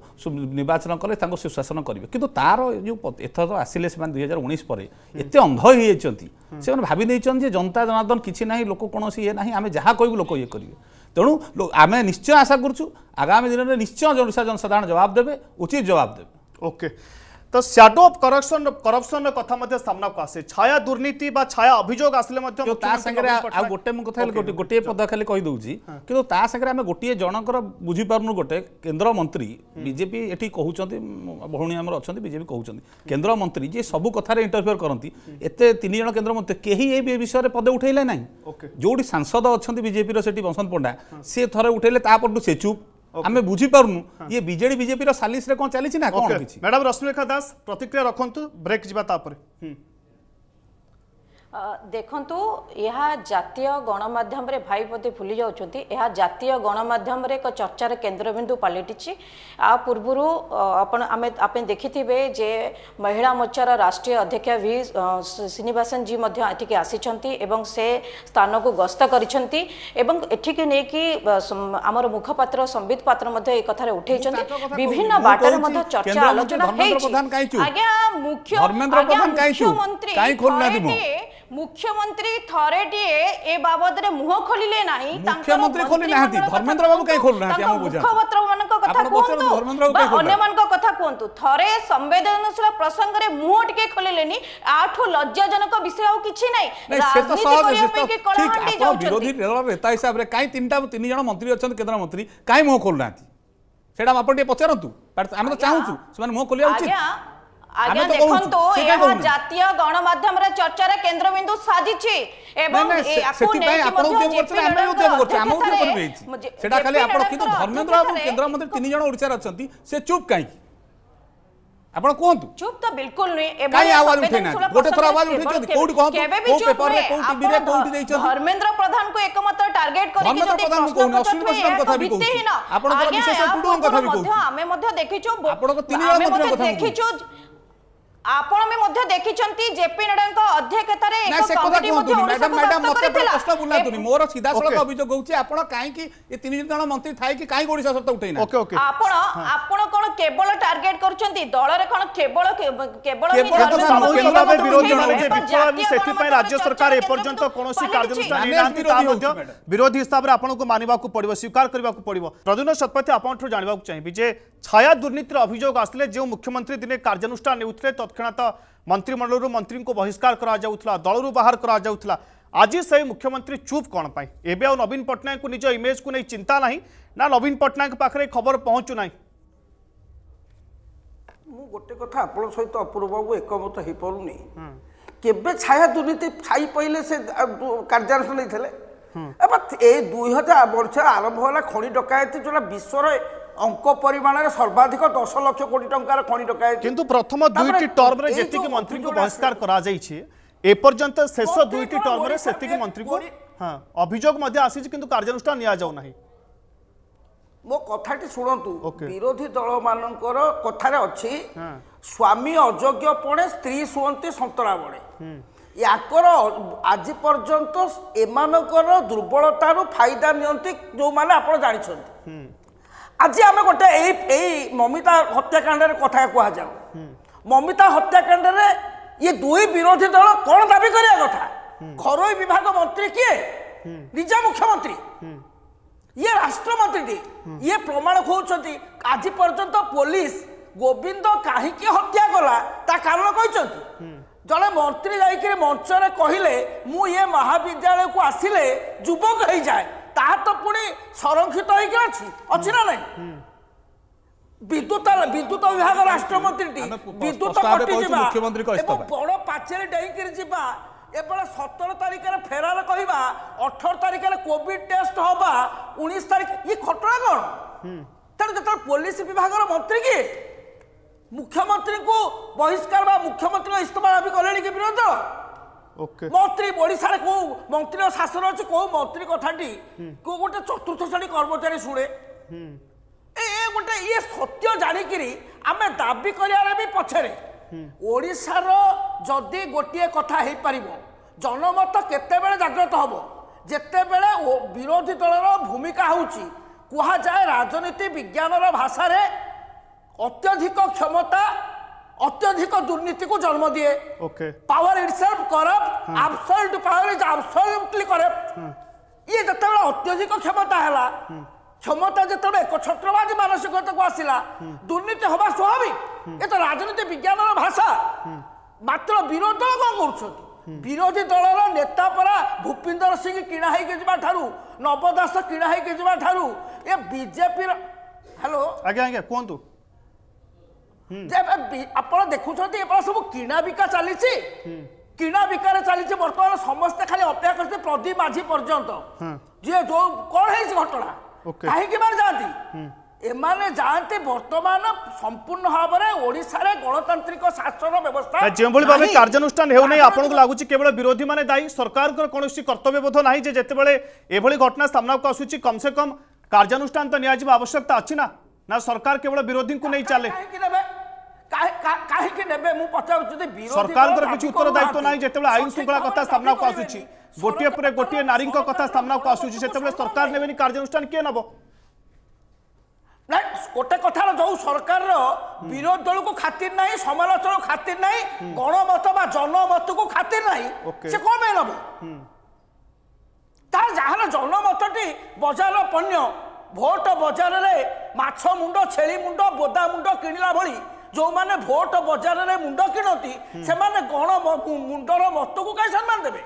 ନିର୍ବାଚନ କଲେ ତାଙ୍କୁ ସୁଶାସନ କରିବେ କିନ୍ତୁ ତାର ଯେଉଁ ଏଥର ଆସିଲେ ସେମାନେ ଦୁଇ ହଜାର ଉଣେଇଶ ପରେ ଏତେ ଅନ୍ଧ ହେଇଯାଇଛନ୍ତି ସେମାନେ ଭାବି ଦେଇଛନ୍ତି ଯେ ଜନତା ଜନାର୍ଦ୍ଦନ କିଛି ନାହିଁ ଲୋକ କୌଣସି ଆମେ ଯାହା କହିବୁ ଲୋକ ଇଏ କରିବେ তেমন আমি নিশ্চয় আশা করছু আগামী দিনের নিশ্চয় ওড়িশা জনসাধারণ জবাব দেবে উচিত জবাব দেবে ওকে ତ ସ୍ୟାଡୋ ଅଫ୍ କରପ୍ସନ କରପ୍ସନର କଥା ମଧ୍ୟ ସାମ୍ନାକୁ ଆସେ ଛାୟା ଦୁର୍ନୀତି ବା ଛାୟା ଅଭିଯୋଗ ଆସିଲେ ମଧ୍ୟ ତା ସାଙ୍ଗରେ ଆଉ ଗୋଟେ ମୁଁ କଥା ଗୋଟିଏ ପଦ ଖାଲି କହିଦେଉଛି କିନ୍ତୁ ତା ସାଙ୍ଗରେ ଆମେ ଗୋଟିଏ ଜଣଙ୍କର ବୁଝିପାରୁନୁ ଗୋଟେ କେନ୍ଦ୍ରମନ୍ତ୍ରୀ ବିଜେପି ଏଠି କହୁଛନ୍ତି ଭଉଣୀ ଆମର ଅଛନ୍ତି ବିଜେପି କହୁଛନ୍ତି କେନ୍ଦ୍ରମନ୍ତ୍ରୀ ଯିଏ ସବୁ କଥାରେ ଇଣ୍ଟରଫିଅର କରନ୍ତି ଏତେ ତିନି ଜଣ କେନ୍ଦ୍ରମନ୍ତ୍ରୀ କେହି ଏ ବିଷୟରେ ପଦେ ଉଠେଇଲେ ନାହିଁ ଯେଉଁଠି ସାଂସଦ ଅଛନ୍ତି ବିଜେପିର ସେଠି ବସନ୍ତ ପଣ୍ଡା ସିଏ ଥରେ ଉଠେଇଲେ ତାପରଠୁ ସେ ଚୁପ୍ আমি বুঝি পারুনু ইয়ে বিজেডি বিজেপির সালিসরে কোন চালিছি না কোন কিছু ম্যাডাম রশ্মিরেখা দাস প্রতিক্রিয়া রাখন্তু ব্রেক যিবা তাপরে হুম ଦେଖନ୍ତୁ ଏହା ଜାତୀୟ ଗଣମାଧ୍ୟମରେ ଭାଇ ବୋଧେ ଭୁଲି ଯାଉଛନ୍ତି ଏହା ଜାତୀୟ ଗଣମାଧ୍ୟମରେ ଏକ ଚର୍ଚ୍ଚାର କେନ୍ଦ୍ରବିନ୍ଦୁ ପାଲଟିଛି ଆ ପୂର୍ବରୁ ଆପଣ ଆମେ ଆପଣ ଦେଖିଥିବେ ଯେ ମହିଳା ମୋର୍ଚ୍ଚାର ରାଷ୍ଟ୍ରୀୟ ଅଧ୍ୟକ୍ଷା ଭି ଶ୍ରୀନିବାସନ ଜୀ ମଧ୍ୟ ଏଠିକି ଆସିଛନ୍ତି ଏବଂ ସେ ସ୍ଥାନକୁ ଗସ୍ତ କରିଛନ୍ତି ଏବଂ ଏଠିକି ନେଇକି ଆମର ମୁଖପାତ୍ର ସମ୍ବିତ ପାତ୍ର ମଧ୍ୟ ଏ କଥାରେ ଉଠେଇଛନ୍ତି ବିଭିନ୍ନ ବାଟରେ ମଧ୍ୟ ଚର୍ଚ୍ଚା ଆଲୋଚନା ହେଇଛି ଆଜ୍ଞା ମୁଖ୍ୟ ମୁଖ୍ୟମନ୍ତ୍ରୀ মুখ্যমন্ত্রী থরেটিয়ে এ বাবদরে মুহ খোলিলে নাই মুখ্যমন্ত্রী খোলি নাহাতি ধর্মেন্দ্র বাবু কাই খোল নাহাতি আমো বুঝা মুখপত্র মানক কথা কোন্তু বা অন্য মানক কথা কোন্তু থরে সংবেদনশীল প্রসঙ্গরে মুহ টিকে খোলিলেনি আঠু লজ্জাজনক বিষয় আর কিছু নাই রাজনীতি করিয়া পে কি কলাহান্ডি যাউছন্তি বিরোধী দলর নেতা হিসাবরে কাই তিনটা তিন জন মন্ত্রী অছন্তি কেন্দ্র মন্ত্রী কাই মুহ খোল নাহাতি সেটা আপন টিকে পচারন্তু আমি তো চাহুছু সেমানে মুহ খোলিয়া উচিত আজ্ঞা দেখন্তু ଏହା ଜାତୀୟ ଗଣମାଧ୍ୟମର ଚର୍ଚ୍ଚାର କେନ୍ଦ୍ରବିନ୍ଦୁ ସାଜିଛି ଏବଂ ଆକୁ ନେଇକି ମଧ୍ୟ ଜେପି ସେଟା ଖାଲି ଆପଣ କିନ୍ତୁ ଧର୍ମେନ୍ଦ୍ର ଏବଂ କେନ୍ଦ୍ରମନ୍ତ୍ରୀ ତିନି ଜଣ ଓଡ଼ିଶାରେ ଅଛନ୍ତି ସେ ଚୁପ୍ କାହିଁକି ଆପଣ କୁହନ୍ତୁ ଚୁପ୍ ତ ବିଲକୁଲ ନୁହେଁ କାହିଁ ଆୱାଜ ଉଠେଇନାହାନ୍ତି ଗୋଟେ ଥର ଆୱାଜ ଉଠେଇଛନ୍ତି କୋଉଠି କହନ୍ତୁ କୋଉ ପେପରରେ କୋଉ ଟିଭିରେ କୋଉଠି ଦେଇଛନ୍ତି ଧର୍ମେନ୍ଦ୍ର ପ୍ରଧାନଙ୍କୁ ଏକମାତ୍ର ଟାର୍ଗେଟ କରିକି ଯଦି ପ୍ରଧାନ କହୁନି ଅଶ୍ୱିନୀ ବୈଷ୍ଣବ କଥା ବି କହୁଛି ଆପଣଙ୍କର ବିଶେଷ ଟୁଡୁଙ୍କ କଥା ବି କହୁଛି ଆମେ ମଧ୍ୟ ଦେଖିଛୁ ଆପଣଙ୍କ ତିନି ଜଣ ମନ୍ତ୍ରୀଙ୍କ କଥା ଦେଖିଛୁ ଆପଣମାନେ ମଧ୍ୟ ଦେଖିଛନ୍ତି ଜେପି ନଡ୍ଡାଙ୍କ ଅଧ୍ୟକ୍ଷତାରେ ଏକ କମିଟି ମଧ୍ୟ ମ୍ୟାଡାମ ମ୍ୟାଡାମ ମୋତେ ପ୍ରଶ୍ନ ବୁଲାନ୍ତୁନି ମୋର ସିଧାସଳଖ ଅଭିଯୋଗ ହେଉଛି ଆପଣ କାହିଁକି ଏ ତିନି ଜଣ ମନ୍ତ୍ରୀ ଥାଇକି କାହିଁକି ଓଡ଼ିଶା ସତ ଉଠେଇନା ଓକେ ଓକେ ଆପଣ ଆପଣ କ'ଣ କେବଳ ଟାର୍ଗେଟ କରୁଛନ୍ତି ଦଳରେ କ'ଣ କେବଳ କେବଳ ସେଥିପାଇଁ ରାଜ୍ୟ ସରକାର ଏପର୍ଯ୍ୟନ୍ତ କୌଣସି କାର୍ଯ୍ୟାନୁଷ୍ଠାନ ନେଇନାହାନ୍ତି ତା ମଧ୍ୟ ବିରୋଧୀ ହିସାବରେ ଆପଣଙ୍କୁ ମାନିବାକୁ ପଡ଼ିବ ସ୍ୱୀକାର କରିବାକୁ ପଡ଼ିବ ପ୍ରଦ୍ୟୁମ୍ନ ଶତପଥୀ ଆପଣଙ୍କଠୁ ଜାଣିବାକୁ ଚାହିଁବି ଯେ ଛାୟା ଦୁର୍ନୀତିର ଅଭିଯୋଗ ଆସିଲେ ଯେଉଁ ମୁଖ୍ୟମନ୍ତ୍ରୀ ଦିନେ କାର୍ଯ୍ୟାନୁଷ୍ଠାନ ନେଉଥିଲେ ତତ୍କାଳ তৎক্ষণাৎ মন্ত্রিমণ্ডলর মন্ত্রী বহিষ্কার করা দলর বাহার করা আজি সেই মুখ্যমন্ত্রী চুপ কোণ পাই এবে আউ নবীন পট্টনাক নিজ ইমেজ কু চিন্তা না না নবীন পট্টনাক পাখে খবর পৌঁছু না মু গোটে কথা আপনার সহ অপূর্ব বাবু একমত হয়ে পড়ুনি কেবে ছায়া দুর্নীতি ছাই পাইলে সে কার্যানুষ্ঠান নিয়েছিল এবার এ দুই হাজার বর্ষ আরম্ভ হল খনি ডকায়তি যেটা বিশ্বরে অঙ্ক পরিমাণের সর্বাধিক দশ লক্ষ কোটি টাকার খনি ডকা কিন্তু প্রথম দুইটি টর্মরে যেতিকি মন্ত্রীকে বহিষ্কার করা যাইছে এপর্যন্ত শেষ দুইটি টর্মরে সেতিকি মন্ত্রীকে হ্যাঁ অভিযোগ মধ্যে আসিছে কিন্তু কার্যানুষ্ঠান নিয়া যাও নাহি ମୋ କଥାଟି ଶୁଣନ୍ତୁ ବିରୋଧୀ ଦଳମାନଙ୍କର କଥାରେ ଅଛି ସ୍ୱାମୀ ଅଯୋଗ୍ୟ ପଣେ ସ୍ତ୍ରୀ ଶୁଅନ୍ତି ସନ୍ତରା ବଳେ ୟାଙ୍କର ଆଜି ପର୍ଯ୍ୟନ୍ତ ଏମାନଙ୍କର ଦୁର୍ବଳତାରୁ ଫାଇଦା ନିଅନ୍ତି ଯେଉଁମାନେ ଆପଣ ଜାଣିଛନ୍ତି আজি আমি গোটে এই এই মমিতা হত্যাকাণ্ডের কথা কুহযাও মমিতা হত্যাকাণ্ডের ইয়ে দুই বিরোধী দল কোণ দাবি করার কথা ঘরোই বিভাগ মন্ত্রী কি নিজ মুখ্যমন্ত্রী ইয়ে রাষ্ট্রমন্ত্রীটি ইয়ে প্রমাণ করছেন আজি পর্যন্ত পুলিশ গোবিন্দ কাহিকি হত্যা কলা তা কারণ কেছেন জনে মন্ত্রী যাইকি মঞ্চরে কহিলে মু ইয়ে মহাবিদ্যালয়কু আসিলে যুবক হয়ে যায় ତାହା ତ ପୁଣି ସଂରକ୍ଷିତ ହେଇକି ଅଛି ଅଛି ନା ନାହିଁ ବିଦ୍ୟୁତ ବିଦ୍ୟୁତ ବିଭାଗ ରାଷ୍ଟ୍ରମନ୍ତ୍ରୀଟି ବିଦ୍ୟୁତ କଟିଯିବା ଏବଂ ବଡ଼ ପାଚେରୀ ଡେଇଁକିରି ଯିବା এবার সতেরো তারিখের ফেরার কহবা অঠর তারিখের কোভিড টেস্ট হবা উনিশ তারিখ ইয়ে ঘটনা কম তাহলে যেত পুলিশ বিভাগের মন্ত্রী কি মুখ্যমন্ত্রী বহিষ্কার বা মুখ্যমন্ত্রী ইস্তফা দাবি কলে কি বিরোধী ମନ୍ତ୍ରୀ ଓଡ଼ିଶାରେ କୋଉ ମନ୍ତ୍ରୀର ଶାସନ ଅଛି କୋଉ ମନ୍ତ୍ରୀ କଥାଟି କୋଉ ଗୋଟେ ଚତୁର୍ଥ ଶ୍ରେଣୀ କର୍ମଚାରୀ ଶୁଣେ ଏ ଗୋଟେ ଇଏ ସତ୍ୟ ଜାଣିକିରି ଆମେ ଦାବି କରିବାରେ ବି ପଛରେ ଓଡ଼ିଶାର ଯଦି ଗୋଟିଏ କଥା ହେଇପାରିବ ଜନମତ କେତେବେଳେ ଜାଗ୍ରତ ହେବ ଯେତେବେଳେ ବିରୋଧୀ ଦଳର ଭୂମିକା ହେଉଛି କୁହାଯାଏ ରାଜନୀତି ବିଜ୍ଞାନର ଭାଷାରେ ଅତ୍ୟଧିକ କ୍ଷମତା ଅତ୍ୟଧିକ ଦୁର୍ନୀତିକୁ ଜନ୍ମ ଦିଏ okay power itself corrupt power is absolutely corrupt ଇଏ ଯେତେବେଳେ ଅତ୍ୟଧିକ କ୍ଷମତା ହେଲା କ୍ଷମତା ଯେତେବେଳେ ଏକ ଛତ୍ରବାଦୀ ମାନସିକତାକୁ ଆସିଲା ଦୁର୍ନୀତି ହବା ସ୍ୱାଭାବିକ ଏ ତ ରାଜନୀତି ବିଜ୍ଞାନର ଭାଷା ମାତ୍ର ବିରୋଧୀ ଦଳ କ'ଣ କରୁଛନ୍ତି ବିରୋଧୀ ଦଳର ନେତା ପରା ଭୂପିନ୍ଦର ସିଂ କିଣା ହେଇକି ଯିବା ଠାରୁ ନବ ଦାସ କିଣା ହେଇକି ଯିବା ଠାରୁ ଏ ବିଜେପିର ହ୍ୟାଲୋ ଆଜ୍ଞା ଆଜ୍ଞା କୁହନ୍ତୁ যে আপনার দেখুছেন এবার সব কিনা বিকা চালিছি কিনা বিকার চালিছে বর্তমান সমস্ত খালি অপেক্ষা করছে প্রদীপ মাঝি পর্যন্ত যে যে কোণ হয়েছে ঘটনা কাহিকি মানে যাতে এমানে যাতে বর্তমান সম্পূর্ণ ভাবে ওড়িশার গণতান্ত্রিক শাসন ব্যবস্থা যেভাবে ভাবে কার্যানুষ্ঠান হেউ নাই আপনার লাগুচি কেবল বিরোধী মানে দায়ী সরকারঙ্কর কোণী কর্তব্যবোধ নাই যে যেতবে এভাবে ঘটনা সামনাকু আসুচি কমসে কম কার্যানুষ্ঠান তো নিয়ে আবশ্যকতা অছি না না সরকার কেবল বিরোধী নেই চালে କାହିଁକି ନେବେ ମୁଁ ପଚାରୁଛି ସରକାରଙ୍କର କିଛି ଉତ୍ତରଦାୟିତ୍ୱ ନାହିଁ ଯେତେବେଳେ ଆଇନ ଶୃଙ୍ଖଳା କଥା ସାମ୍ନାକୁ ଆସୁଛି ଗୋଟିଏ ପରେ ଗୋଟିଏ ନାରୀଙ୍କ କଥା ସାମ୍ନାକୁ ଆସୁଛି ସେତେବେଳେ ସରକାର ନେବେନି କାର୍ଯ୍ୟାନୁଷ୍ଠାନ କିଏ ନେବ ଗୋଟେ କଥାର ଯୋଉ ସରକାରର ବିରୋଧୀ ଦଳକୁ ଖାତିର ନାହିଁ ସମାଲୋଚନା ଖାତିର ନାହିଁ ଗଣମତ ବା ଜନମତକୁ ଖାତିର ନାହିଁ ସେ କଣ ପାଇଁ ନେବ ତାର ଯାହାର ଜନମତଟି ବଜାରର ପଣ୍ୟ ଭୋଟ ବଜାରରେ ମାଛ ମୁଣ୍ଡ ଛେଳି ମୁଣ୍ଡ ବୋଦା ମୁଣ୍ଡ କିଣିଲା ଭଳି ଯେଉଁମାନେ ଭୋଟ ବଜାରରେ ମୁଣ୍ଡ କିଣନ୍ତି ସେମାନେ କ'ଣ ମୁଣ୍ଡର ମତକୁ କାହିଁ ସମ୍ମାନ ଦେବେ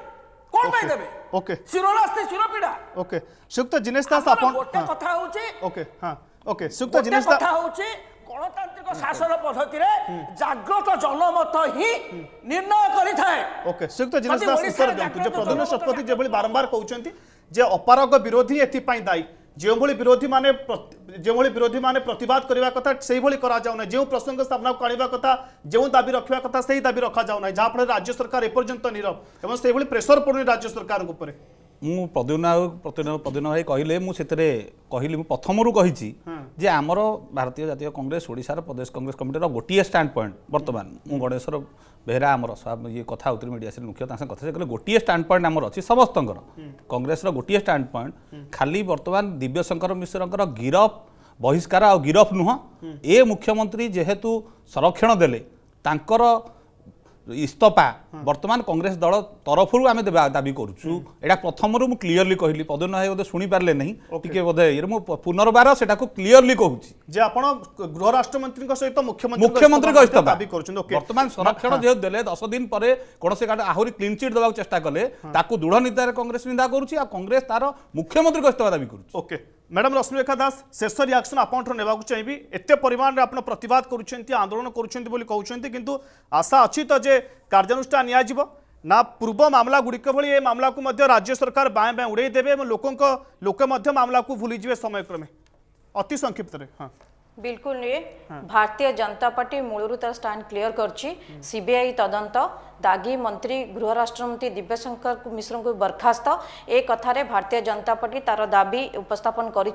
କ'ଣ ପାଇଁ ଦେବେ ଓକେ ଶିରୋଲାସ୍ତି ଶିରପିଡ଼ା ଓକେ ସୁକ୍ତ ଜିନେଶ ଦାସ ଆପଣ ଗୋଟେ କଥା ହେଉଛି ଓକେ ହଁ ଓକେ ସୁକ୍ତ ଜିନିଷ ଦାସ କଥା ହେଉଛି ଗଣତାନ୍ତ୍ରିକ ଶାସନ ପଦ୍ଧତିରେ ଜାଗ୍ରତ ଜନମତ ହିଁ ନିର୍ଣ୍ଣୟ କରିଥାଏ ଓକେ ସୁକ୍ତ ଜିନିଷ ଦାସ ଉତ୍ତର ଦିଅନ୍ତୁ ଯେ ପ୍ରଧାନ ଶତପଥୀ ଯେଭଳି ବାରମ୍ବାର କହୁଛନ୍ତି ଯେ ଅପାରଗ ବିରୋଧୀ ଏଥିପାଇଁ ଦାୟୀ ଯେଉଁଭଳି ବିରୋଧୀମାନେ ଯେଉଁଭଳି ବିରୋଧୀମାନେ ପ୍ରତିବାଦ କରିବା କଥା ସେହିଭଳି କରାଯାଉନାହିଁ ଯେଉଁ ପ୍ରସଙ୍ଗ ସାମ୍ନାକୁ ଆଣିବା କଥା ଯେଉଁ ଦାବି ରଖିବା କଥା ସେହି ଦାବି ରଖାଯାଉନାହିଁ ଯାହାଫଳରେ ରାଜ୍ୟ ସରକାର ଏପର୍ଯ୍ୟନ୍ତ ନିରବ ଏବଂ ସେହିଭଳି ପ୍ରେସର ପଡ଼ୁନି ରାଜ୍ୟ ସରକାରଙ୍କ ଉପରେ ମୁଁ ପ୍ରଦ୍ୟୁମ୍ନ ପ୍ରଦ୍ୟୁମ୍ନ ପ୍ରଦ୍ୟୁମ୍ନ ଭାଇ କହିଲେ ମୁଁ ସେଥିରେ କହିଲି ମୁଁ ପ୍ରଥମରୁ କହିଛି ଯେ ଆମର ଭାରତୀୟ ଜାତୀୟ କଂଗ୍ରେସ ଓଡ଼ିଶାର ପ୍ରଦେଶ କଂଗ୍ରେସ କମିଟିର ଗୋଟିଏ ଷ୍ଟାଣ୍ଡ ପଏଣ୍ଟ ବର୍ତ୍ତମାନ ମୁଁ ଗଣେଶର ବେହେରା ଆମର ଇଏ କଥା ହେଉଥିଲେ ମିଡ଼ିଆ ସେ ମୁଖ୍ୟ ତାଙ୍କ ସାଙ୍ଗେ କଥା ସେ କହିଲେ ଗୋଟିଏ ଷ୍ଟାଣ୍ଡ ପଏଣ୍ଟ ଆମର ଅଛି ସମସ୍ତଙ୍କର କଂଗ୍ରେସର ଗୋଟିଏ ଷ୍ଟାଣ୍ଡ ପଏଣ୍ଟ ଖାଲି ବର୍ତ୍ତମାନ ଦିବ୍ୟଶଙ୍କର ମିଶ୍ରଙ୍କର ଗିରଫ ବହିଷ୍କାର ଆଉ ଗିରଫ ନୁହଁ ଏ ମୁଖ୍ୟମନ୍ତ୍ରୀ ଯେହେତୁ ସଂରକ୍ଷଣ ଦେଲେ ତାଙ୍କର ଇସ୍ତଫା ବର୍ତ୍ତମାନ କଂଗ୍ରେସ ଦଳ ତରଫରୁ ଆମେ ଦେବା ଦାବି କରୁଛୁ ଏଇଟା ପ୍ରଥମରୁ ମୁଁ କ୍ଲିୟରଲି କହିଲି ପଦନ ଭାଇ ବୋଧେ ଶୁଣିପାରିଲେ ନାହିଁ ଟିକେ ବୋଧେ ଇଏ ମୁଁ ପୁନର୍ବାର ସେଟାକୁ କ୍ଲିୟରଲି କହୁଛି ଯେ ଆପଣ ଗୃହ ରାଷ୍ଟ୍ରମନ୍ତ୍ରୀଙ୍କ ସହିତ ମୁଖ୍ୟମନ୍ତ୍ରୀ ମୁଖ୍ୟମନ୍ତ୍ରୀଙ୍କ ଇସ୍ତଫା ଦାବି କରୁଛନ୍ତି ବର୍ତ୍ତମାନ ସଂରକ୍ଷଣ ଯେହେତୁ ଦେଲେ ଦଶ ଦିନ ପରେ କୌଣସି କାରଣ ଆହୁରି କ୍ଲିନ୍ ଚିଟ୍ ଦେବାକୁ ଚେଷ୍ଟା କଲେ ତାକୁ ଦୃଢ଼ ନିତାରେ କଂଗ୍ରେସ ନିନ୍ଦା କରୁଛି ଆଉ କଂଗ୍ରେସ ତାର ମୁଖ୍ୟମନ୍ତ୍ରୀଙ୍କ ଇସ୍ତଫା ଦାବି କରୁଛି ଓକେ ম্যাডাম রশ্মিরেখা দাস শেষ রিয়াকশন আপনার নেওয়া চাইবি এত পরিমাণে আপনার প্রতবাদ করছেন আন্দোলন করছেন বলে কুমার কিন্তু আশা অছি তো যে কার্যানুষ্ঠান নিয়ে না পূর্ব মামলা গুড়িক ভি এই মামলা রাজ্য সরকার বাঁ বাঁ উড়াই দেবে এবং লোক লোক মামলা ভুলে যাবে সময়ক্রমে অতি সংক্ষিপ্তরে হ্যাঁ बिल्कुल नुहे भारतीय जनता पार्टी मूलर तार स्टाण क्लीयर कर सीबीआई तदंत दागी मंत्री गृह राष्ट्रमंत्री दिव्यशंकर मिश्र को बरखास्त ए कथार भारतीय जनता पार्टी तार दाबी उपस्थापन कर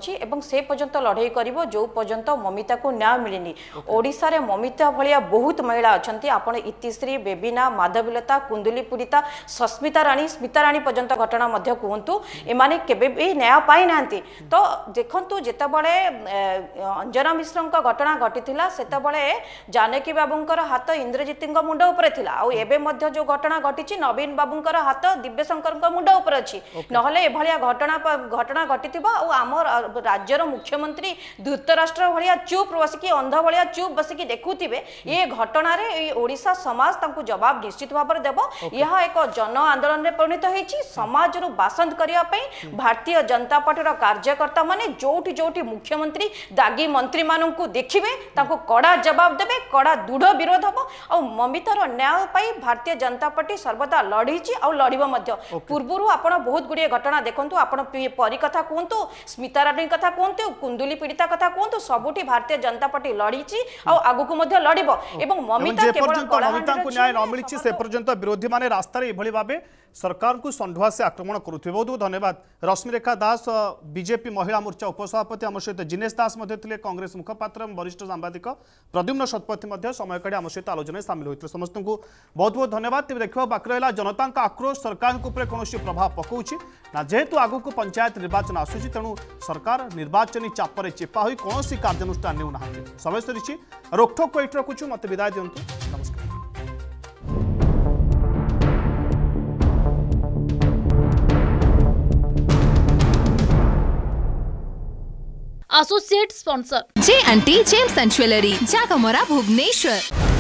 लड़े कर जो पर्यटन ममिता को न्याय मिलनी ओडा ममिता भाया बहुत महिला अच्छा आपड़ इतिश्री बेबिना माधवीलता कुंदुली पूरीता सस्मिता राणी स्मिता राणी पर्यंत घटना कहतु एम के न्याय पाई तो देखु जितेबाला अंजना मिश्र घटना घटी से जानकी बाबूर हाथ इंद्रजीति मुंड ମଧ୍ୟ ଯେଉଁ ଘଟଣା ଘଟିଛି ନବୀନ ବାବୁଙ୍କର ହାତ ଦିବ୍ୟଶଙ୍କରଙ୍କ ମୁଣ୍ଡ ଉପରେ ଅଛି ନହେଲେ ଏଭଳିଆ ଘଟଣା ଘଟଣା ଘଟିଥିବ ଆଉ ଆମ ରାଜ୍ୟର ମୁଖ୍ୟମନ୍ତ୍ରୀ ଧୃତରାଷ୍ଟ୍ର ଭଳିଆ ଚୁପ୍ ବସିକି ଅନ୍ଧ ଭଳିଆ ଚୁପ୍ ବସିକି ଦେଖୁଥିବେ ଏ ଘଟଣାରେ ଏଇ ଓଡ଼ିଶା ସମାଜ ତାଙ୍କୁ ଜବାବ ନିଶ୍ଚିତ ଭାବରେ ଦେବ ଏହା ଏକ ଜନ ଆନ୍ଦୋଳନରେ ପରିଣତ ହୋଇଛି ସମାଜରୁ ବାସନ୍ଦ କରିବା ପାଇଁ ଭାରତୀୟ ଜନତା ପାର୍ଟିର କାର୍ଯ୍ୟକର୍ତ୍ତାମାନେ ଯେଉଁଠି ଯେଉଁଠି ମୁଖ୍ୟମନ୍ତ୍ରୀ ଦାଗି ମନ୍ତ୍ରୀମାନଙ୍କୁ ଦେଖିବେ ତାଙ୍କୁ କଡ଼ା ଜବାବ ଦେବେ କଡ଼ା ଦୃଢ଼ ବିରୋଧ ହେବ ଆଉ ମମିତାର ନ୍ୟାୟ ପାଇଁ ଭାରତୀୟ भारतीय जनता पार्टी सर्वदा लढिଛି ଆଉ ଲଢ଼ିବ ମଧ୍ୟ ପୂର୍ବରୁ ଆପଣ ବହୁତ ଗୁଡ଼ିଏ ଘଟଣା ଦେଖନ୍ତୁ ଆପଣ ପରୀ କଥା କୁହନ୍ତୁ ସ୍ମିତା ରାଣୀ କଥା କୁହନ୍ତୁ କୁନ୍ଦୁଲି ପୀଡ଼ିତା କଥା କୁହନ୍ତୁ ସବୁଠି ଭାରତୀୟ ଜନତା ପାର୍ଟି ଲଢ଼ିଛି ଆଉ ଆଗକୁ ମଧ୍ୟ ଲଢ଼ିବ ଏବଂ ମମିତା କେବଳ କଳାହାଣ୍ଡିକୁ ନ୍ୟାୟ ନ ମିଳିଛି ସେ ପର୍ଯ୍ୟନ୍ତ ବିରୋଧୀମାନେ ରାସ୍ତାରେ ଏଭଳି ଭାବେ सरकार को षंढुआ से आक्रमण करुवे बहुत बहुत धन्यवाद रश्मिरेखा दास बीजेपी महिला मोर्चा उपसभापति आम सहित जिनेश दास कांग्रेस मुखपात्र वरिष्ठ सांबादिक प्रद्युम्न शतपथी समय काढ़ी आम सहित आलोचन सामिल होते समस्त को बहुत बहुत धन्यवाद तेज देखा बाकी रहा जनता आक्रोश सरकार कौन प्रभाव पकाऊँ ना जेहेतु आगक पंचायत निर्वाचन आसूसी तेणु सरकार निर्वाचन चापर चेपा हो कौन कार्यानुषान समय सरी रोकठोक बैठ मत विदाय दिंतु नमस्कार associate sponsor Jayanti gems and jewellery Jagamara Bhubaneswar